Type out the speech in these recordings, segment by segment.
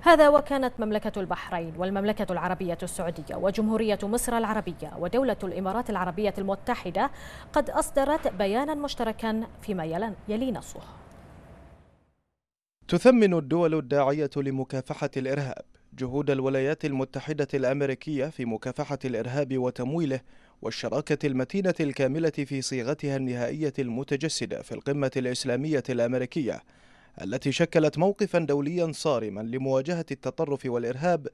هذا وكانت مملكة البحرين والمملكة العربية السعودية وجمهورية مصر العربية ودولة الإمارات العربية المتحدة قد أصدرت بيانا مشتركا فيما يلي نصه تثمن الدول الداعية لمكافحة الإرهاب جهود الولايات المتحدة الأمريكية في مكافحة الإرهاب وتمويله والشراكة المتينة الكاملة في صيغتها النهائية المتجسدة في القمة الإسلامية الأمريكية التي شكلت موقفا دوليا صارما لمواجهة التطرف والإرهاب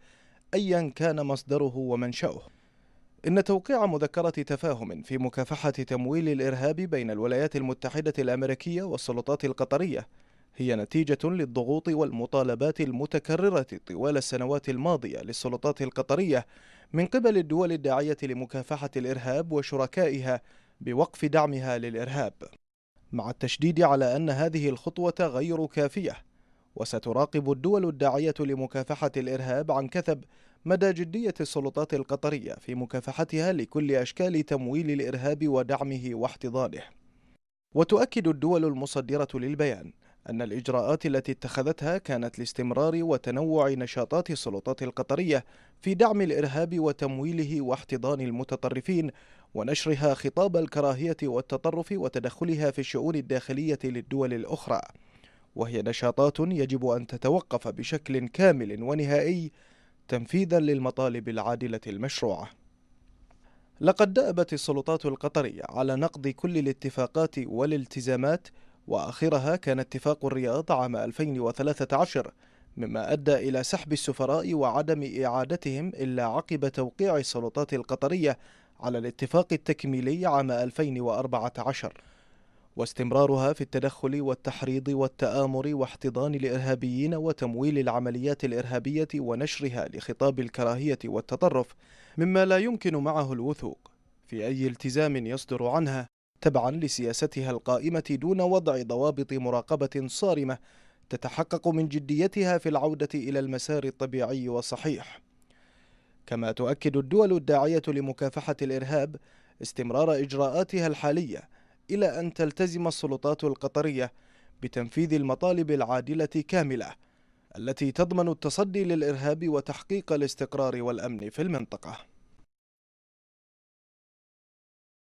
أيا كان مصدره ومنشأه إن توقيع مذكرة تفاهم في مكافحة تمويل الإرهاب بين الولايات المتحدة الأمريكية والسلطات القطرية هي نتيجة للضغوط والمطالبات المتكررة طوال السنوات الماضية للسلطات القطرية من قبل الدول الداعية لمكافحة الإرهاب وشركائها بوقف دعمها للإرهاب مع التشديد على أن هذه الخطوة غير كافية وستراقب الدول الداعية لمكافحة الإرهاب عن كثب مدى جدية السلطات القطرية في مكافحتها لكل أشكال تمويل الإرهاب ودعمه واحتضانه وتؤكد الدول المصدرة للبيان أن الإجراءات التي اتخذتها كانت لاستمرار وتنوع نشاطات السلطات القطرية في دعم الإرهاب وتمويله واحتضان المتطرفين ونشرها خطاب الكراهية والتطرف وتدخلها في الشؤون الداخلية للدول الأخرى وهي نشاطات يجب أن تتوقف بشكل كامل ونهائي تنفيذا للمطالب العادلة المشروعة لقد دأبت السلطات القطرية على نقض كل الاتفاقات والالتزامات وآخرها كان اتفاق الرياض عام 2013 مما أدى إلى سحب السفراء وعدم إعادتهم إلا عقب توقيع السلطات القطرية على الاتفاق التكميلي عام 2014 واستمرارها في التدخل والتحريض والتآمر واحتضان الإرهابيين وتمويل العمليات الإرهابية ونشرها لخطاب الكراهية والتطرف مما لا يمكن معه الوثوق في أي التزام يصدر عنها تبعا لسياستها القائمة دون وضع ضوابط مراقبة صارمة تتحقق من جديتها في العودة إلى المسار الطبيعي والصحيح كما تؤكد الدول الداعية لمكافحة الإرهاب استمرار إجراءاتها الحالية إلى أن تلتزم السلطات القطرية بتنفيذ المطالب العادلة كاملة التي تضمن التصدي للإرهاب وتحقيق الاستقرار والأمن في المنطقة